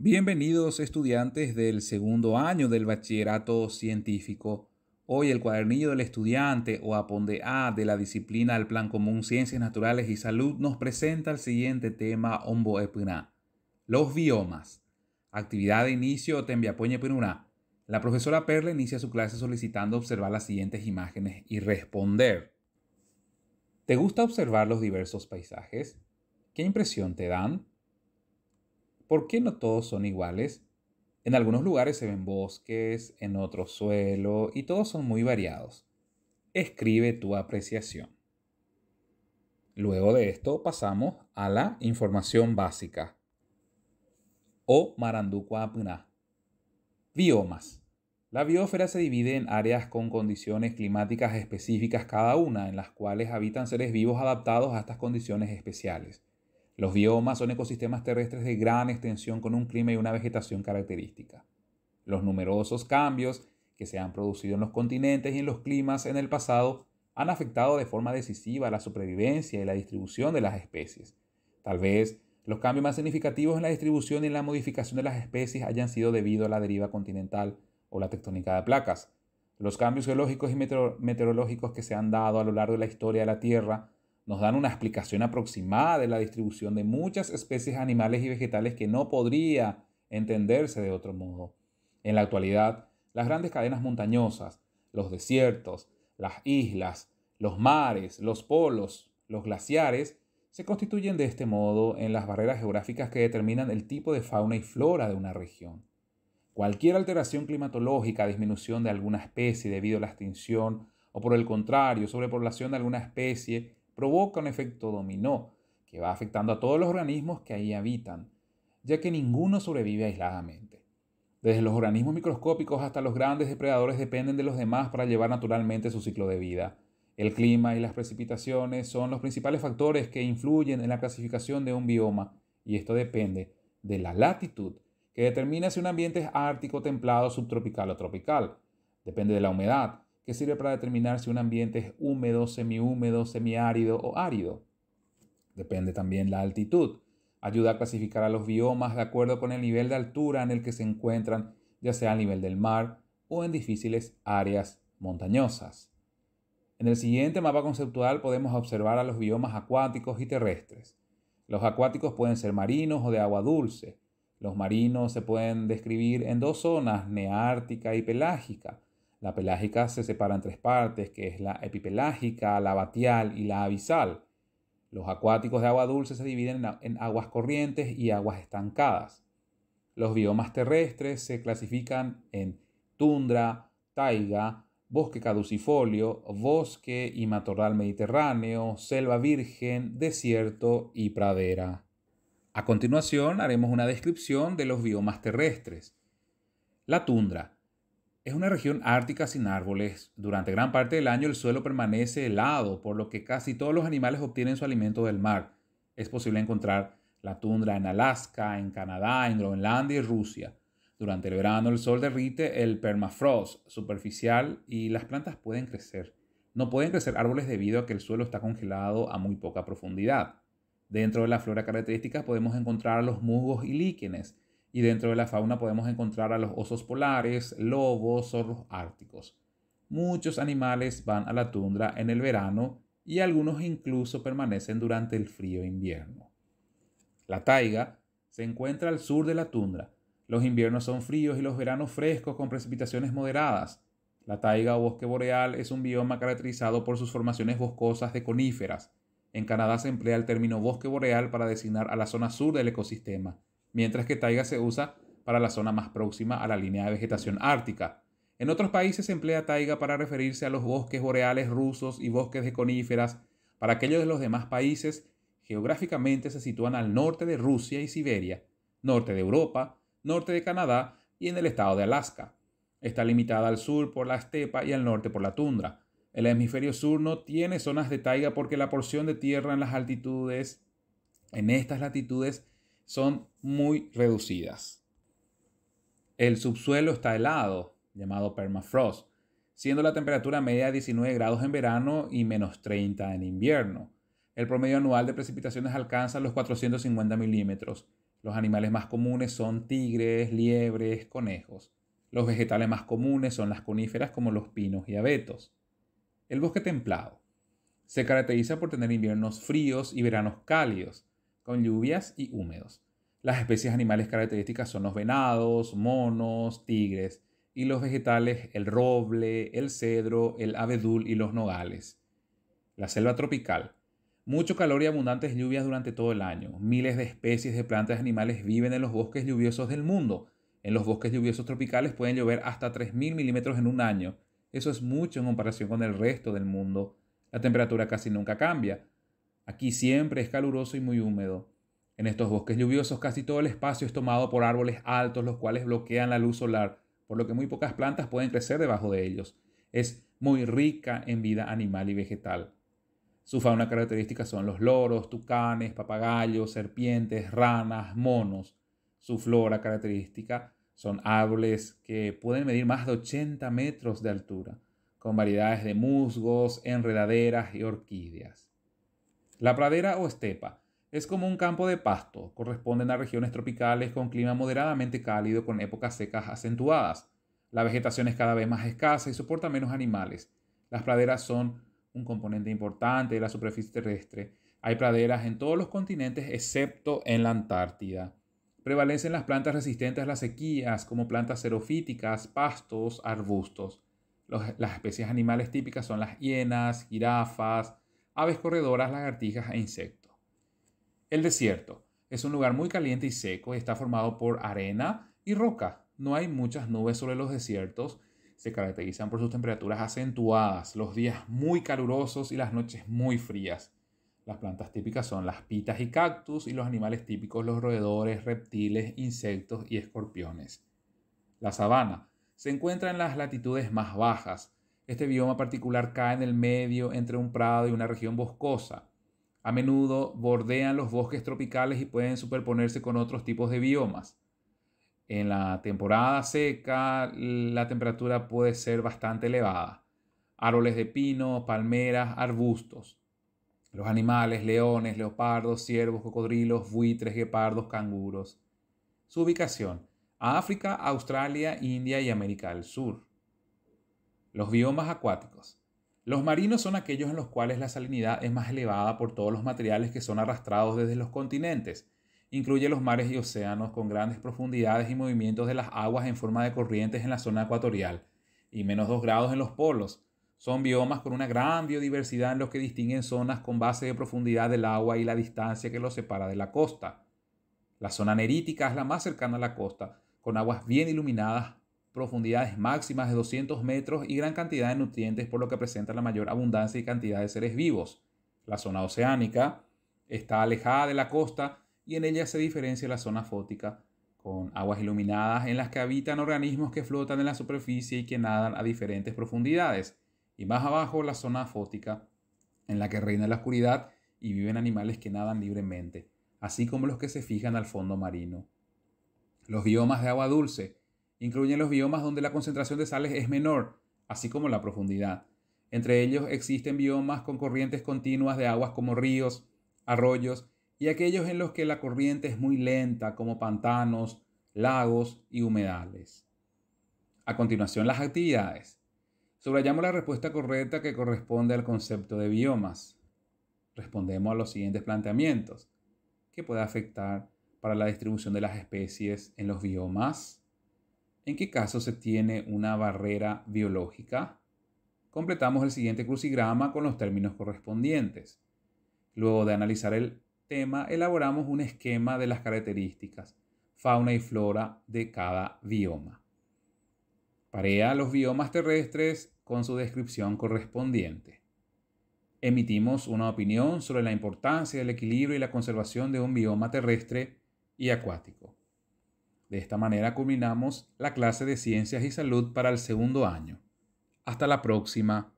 Bienvenidos estudiantes del segundo año del bachillerato científico. Hoy el cuadernillo del estudiante o Aponde A de la disciplina del Plan Común Ciencias Naturales y Salud nos presenta el siguiente tema Ombo Los biomas. Actividad de inicio o Penuna. La profesora Perla inicia su clase solicitando observar las siguientes imágenes y responder. ¿Te gusta observar los diversos paisajes? ¿Qué impresión te dan? ¿Por qué no todos son iguales? En algunos lugares se ven bosques, en otros suelo, y todos son muy variados. Escribe tu apreciación. Luego de esto pasamos a la información básica. O Maranducuapna. Biomas. La biosfera se divide en áreas con condiciones climáticas específicas cada una, en las cuales habitan seres vivos adaptados a estas condiciones especiales. Los biomas son ecosistemas terrestres de gran extensión con un clima y una vegetación característica. Los numerosos cambios que se han producido en los continentes y en los climas en el pasado han afectado de forma decisiva la supervivencia y la distribución de las especies. Tal vez los cambios más significativos en la distribución y en la modificación de las especies hayan sido debido a la deriva continental o la tectónica de placas. Los cambios geológicos y meteorológicos que se han dado a lo largo de la historia de la Tierra nos dan una explicación aproximada de la distribución de muchas especies animales y vegetales que no podría entenderse de otro modo. En la actualidad, las grandes cadenas montañosas, los desiertos, las islas, los mares, los polos, los glaciares, se constituyen de este modo en las barreras geográficas que determinan el tipo de fauna y flora de una región. Cualquier alteración climatológica, disminución de alguna especie debido a la extinción o por el contrario, sobrepoblación de alguna especie, provoca un efecto dominó que va afectando a todos los organismos que ahí habitan, ya que ninguno sobrevive aisladamente. Desde los organismos microscópicos hasta los grandes depredadores dependen de los demás para llevar naturalmente su ciclo de vida. El clima y las precipitaciones son los principales factores que influyen en la clasificación de un bioma y esto depende de la latitud, que determina si un ambiente es ártico, templado, subtropical o tropical. Depende de la humedad, que sirve para determinar si un ambiente es húmedo, semihúmedo, semiárido o árido. Depende también la altitud. Ayuda a clasificar a los biomas de acuerdo con el nivel de altura en el que se encuentran, ya sea a nivel del mar o en difíciles áreas montañosas. En el siguiente mapa conceptual podemos observar a los biomas acuáticos y terrestres. Los acuáticos pueden ser marinos o de agua dulce. Los marinos se pueden describir en dos zonas, neártica y pelágica, la pelágica se separa en tres partes, que es la epipelágica, la batial y la abisal. Los acuáticos de agua dulce se dividen en aguas corrientes y aguas estancadas. Los biomas terrestres se clasifican en tundra, taiga, bosque caducifolio, bosque y matorral mediterráneo, selva virgen, desierto y pradera. A continuación haremos una descripción de los biomas terrestres. La tundra es una región ártica sin árboles. Durante gran parte del año el suelo permanece helado, por lo que casi todos los animales obtienen su alimento del mar. Es posible encontrar la tundra en Alaska, en Canadá, en Groenlandia y Rusia. Durante el verano el sol derrite el permafrost superficial y las plantas pueden crecer. No pueden crecer árboles debido a que el suelo está congelado a muy poca profundidad. Dentro de la flora característica podemos encontrar los musgos y líquenes, y dentro de la fauna podemos encontrar a los osos polares, lobos, zorros árticos. Muchos animales van a la tundra en el verano y algunos incluso permanecen durante el frío invierno. La taiga se encuentra al sur de la tundra. Los inviernos son fríos y los veranos frescos con precipitaciones moderadas. La taiga o bosque boreal es un bioma caracterizado por sus formaciones boscosas de coníferas. En Canadá se emplea el término bosque boreal para designar a la zona sur del ecosistema, mientras que taiga se usa para la zona más próxima a la línea de vegetación ártica. En otros países se emplea taiga para referirse a los bosques boreales rusos y bosques de coníferas. Para aquellos de los demás países, geográficamente se sitúan al norte de Rusia y Siberia, norte de Europa, norte de Canadá y en el estado de Alaska. Está limitada al sur por la estepa y al norte por la tundra. El hemisferio sur no tiene zonas de taiga porque la porción de tierra en las altitudes, en estas latitudes, son muy reducidas. El subsuelo está helado, llamado permafrost, siendo la temperatura media 19 grados en verano y menos 30 en invierno. El promedio anual de precipitaciones alcanza los 450 milímetros. Los animales más comunes son tigres, liebres, conejos. Los vegetales más comunes son las coníferas como los pinos y abetos. El bosque templado. Se caracteriza por tener inviernos fríos y veranos cálidos con lluvias y húmedos. Las especies animales características son los venados, monos, tigres y los vegetales el roble, el cedro, el abedul y los nogales. La selva tropical. Mucho calor y abundantes lluvias durante todo el año. Miles de especies de plantas y animales viven en los bosques lluviosos del mundo. En los bosques lluviosos tropicales pueden llover hasta 3.000 milímetros en un año. Eso es mucho en comparación con el resto del mundo. La temperatura casi nunca cambia. Aquí siempre es caluroso y muy húmedo. En estos bosques lluviosos casi todo el espacio es tomado por árboles altos los cuales bloquean la luz solar, por lo que muy pocas plantas pueden crecer debajo de ellos. Es muy rica en vida animal y vegetal. Su fauna característica son los loros, tucanes, papagayos, serpientes, ranas, monos. Su flora característica son árboles que pueden medir más de 80 metros de altura, con variedades de musgos, enredaderas y orquídeas. La pradera o estepa es como un campo de pasto, corresponden a regiones tropicales con clima moderadamente cálido con épocas secas acentuadas. La vegetación es cada vez más escasa y soporta menos animales. Las praderas son un componente importante de la superficie terrestre. Hay praderas en todos los continentes excepto en la Antártida. Prevalecen las plantas resistentes a las sequías, como plantas xerofíticas, pastos, arbustos. las especies animales típicas son las hienas, jirafas, aves corredoras, lagartijas e insectos. El desierto es un lugar muy caliente y seco y está formado por arena y roca. No hay muchas nubes sobre los desiertos. Se caracterizan por sus temperaturas acentuadas, los días muy calurosos y las noches muy frías. Las plantas típicas son las pitas y cactus y los animales típicos los roedores, reptiles, insectos y escorpiones. La sabana se encuentra en las latitudes más bajas, este bioma particular cae en el medio entre un prado y una región boscosa. A menudo bordean los bosques tropicales y pueden superponerse con otros tipos de biomas. En la temporada seca la temperatura puede ser bastante elevada. Árboles de pino, palmeras, arbustos. Los animales, leones, leopardos, ciervos, cocodrilos, buitres, guepardos, canguros. Su ubicación, África, Australia, India y América del Sur. Los biomas acuáticos. Los marinos son aquellos en los cuales la salinidad es más elevada por todos los materiales que son arrastrados desde los continentes. Incluye los mares y océanos con grandes profundidades y movimientos de las aguas en forma de corrientes en la zona ecuatorial y menos 2 grados en los polos. Son biomas con una gran biodiversidad en los que distinguen zonas con base de profundidad del agua y la distancia que los separa de la costa. La zona nerítica es la más cercana a la costa, con aguas bien iluminadas profundidades máximas de 200 metros y gran cantidad de nutrientes, por lo que presenta la mayor abundancia y cantidad de seres vivos. La zona oceánica está alejada de la costa y en ella se diferencia la zona fótica, con aguas iluminadas en las que habitan organismos que flotan en la superficie y que nadan a diferentes profundidades, y más abajo la zona fótica, en la que reina la oscuridad y viven animales que nadan libremente, así como los que se fijan al fondo marino. Los biomas de agua dulce, Incluyen los biomas donde la concentración de sales es menor, así como la profundidad. Entre ellos existen biomas con corrientes continuas de aguas como ríos, arroyos y aquellos en los que la corriente es muy lenta como pantanos, lagos y humedales. A continuación, las actividades. Subrayamos la respuesta correcta que corresponde al concepto de biomas. Respondemos a los siguientes planteamientos. ¿Qué puede afectar para la distribución de las especies en los biomas? en qué caso se tiene una barrera biológica, completamos el siguiente crucigrama con los términos correspondientes. Luego de analizar el tema, elaboramos un esquema de las características, fauna y flora de cada bioma. Parea los biomas terrestres con su descripción correspondiente. Emitimos una opinión sobre la importancia del equilibrio y la conservación de un bioma terrestre y acuático. De esta manera culminamos la clase de Ciencias y Salud para el segundo año. Hasta la próxima.